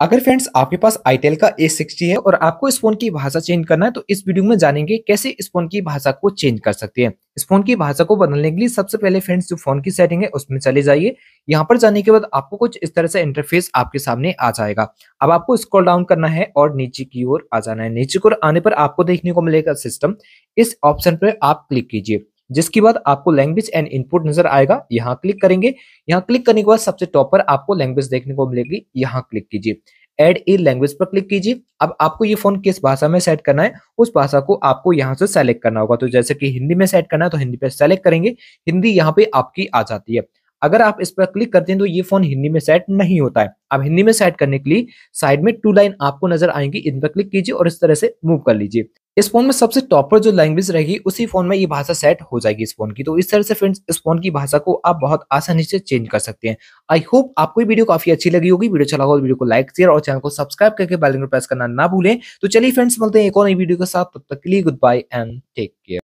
अगर फ्रेंड्स आपके पास आईटेल का ए है और आपको इस फोन की भाषा चेंज करना है तो इस वीडियो में जानेंगे कैसे इस फोन की भाषा को चेंज कर सकते हैं इस फोन की भाषा को बदलने के लिए सबसे पहले फ्रेंड्स जो फोन की सेटिंग है उसमें चले जाइए यहाँ पर जाने के बाद आपको कुछ इस तरह से इंटरफेस आपके सामने आ जाएगा अब आपको स्क्रॉल डाउन करना है और नीचे की ओर आ जाना है नीचे की ओर आने पर आपको देखने को मिलेगा सिस्टम इस ऑप्शन पर आप क्लिक कीजिए जिसके बाद आपको लैंग्वेज एंड इनपुट नजर आएगा यहाँ क्लिक करेंगे यहाँ क्लिक करने के बाद सबसे टॉप पर आपको लैंग्वेज देखने को मिलेगी यहाँ क्लिक कीजिए एड ए लैंग्वेज पर क्लिक कीजिए अब आपको ये फोन किस भाषा में सेट करना है उस भाषा को आपको यहाँ से सेलेक्ट करना होगा तो जैसे कि हिंदी में सेट करना है तो हिंदी पर सेलेक्ट करेंगे हिंदी यहाँ पे आपकी आ जाती है अगर आप इस पर क्लिक करते हैं तो ये फोन हिंदी में सेट नहीं होता है अब हिंदी में सेट करने के लिए साइड में टू लाइन आपको नजर आएंगी इन पर क्लिक कीजिए और इस तरह से मूव कर लीजिए इस फोन में सबसे टॉपर जो लैंग्वेज रहेगी उसी फोन में ये भाषा सेट हो जाएगी इस फोन की तो इस तरह से फ्रेंड्स इस फोन की भाषा को आप बहुत आसानी से चेंज कर सकते हैं आई होप आपको वीडियो काफी अच्छी लगी होगी वीडियो चला अच्छा हो तो वीडियो को लाइक शेयर और चैनल को सब्सक्राइब करके बेल प्रेस करना ना भूलें तो चलिए फ्रेंड्स मिलते हैं एक और नई वीडियो के साथ तब तक के लिए goodbye and take care